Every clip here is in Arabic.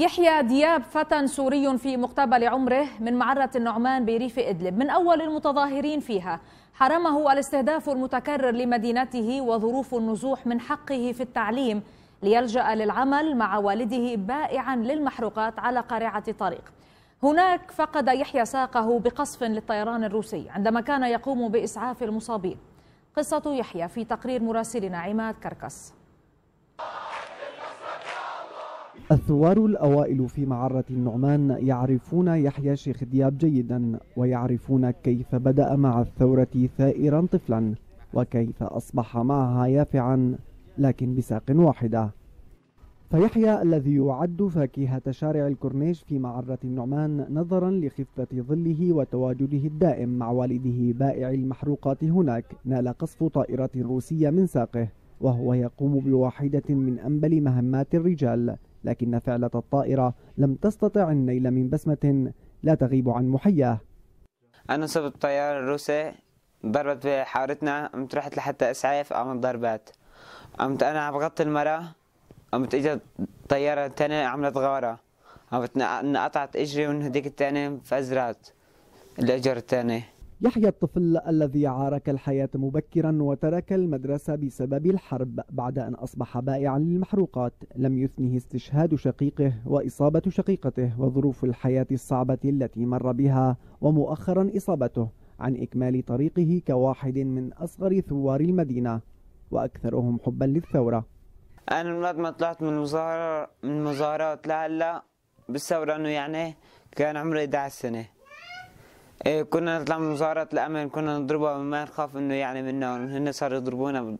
يحيى دياب فتى سوري في مقتبل عمره من معرة النعمان بريف إدلب من أول المتظاهرين فيها حرمه الاستهداف المتكرر لمدينته وظروف النزوح من حقه في التعليم ليلجأ للعمل مع والده بائعا للمحروقات على قارعة الطريق هناك فقد يحيى ساقه بقصف للطيران الروسي عندما كان يقوم بإسعاف المصابين قصة يحيى في تقرير مراسلنا عماد كركس الثوار الأوائل في معرة النعمان يعرفون يحيى شيخ دياب جيدا ويعرفون كيف بدأ مع الثورة ثائرا طفلا وكيف أصبح معها يافعا لكن بساق واحدة فيحيى الذي يعد فاكهة شارع الكورنيش في معرة النعمان نظرا لخفة ظله وتواجده الدائم مع والده بائع المحروقات هناك نال قصف طائرة روسية من ساقه وهو يقوم بواحدة من أنبل مهمات الرجال لكن فعلة الطائرة لم تستطع النيل من بسمة لا تغيب عن محياه صبت طيار الروسي ضربت بحارتنا قمت رحت لحتى اسعاف عملت ضربات قمت انا عم بغطي المراه قمت اجت طياره تانية عملت غاره قمت انقطعت اجري من هديك التانية فازرات الاجر التاني يحيى الطفل الذي عارك الحياة مبكرا وترك المدرسة بسبب الحرب بعد أن أصبح بائعا للمحروقات لم يثنه استشهاد شقيقه وإصابة شقيقته وظروف الحياة الصعبة التي مر بها ومؤخرا إصابته عن إكمال طريقه كواحد من أصغر ثوار المدينة وأكثرهم حبا للثورة أنا من ما طلعت من المظاهرات من مظاهرات لهلا بالثورة أنه يعني كان عمري 11 سنة إيه، كنا نطلع من مظاهرات الأمن كنا نضربها ما نخاف إنه يعني منا هن صاروا يضربونا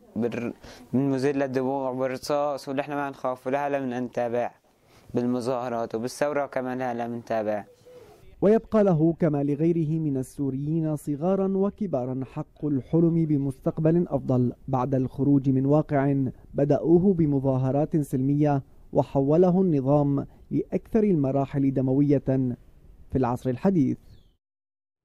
بالمزلة دموع بالرصاص ونحن ما نخاف ولا هلا من نتابع بالمظاهرات وبالثورة كمان هلا تابع ويبقى له كما لغيره من السوريين صغارا وكبارا حق الحلم بمستقبل أفضل بعد الخروج من واقع بدأوه بمظاهرات سلمية وحوله النظام لأكثر المراحل دموية في العصر الحديث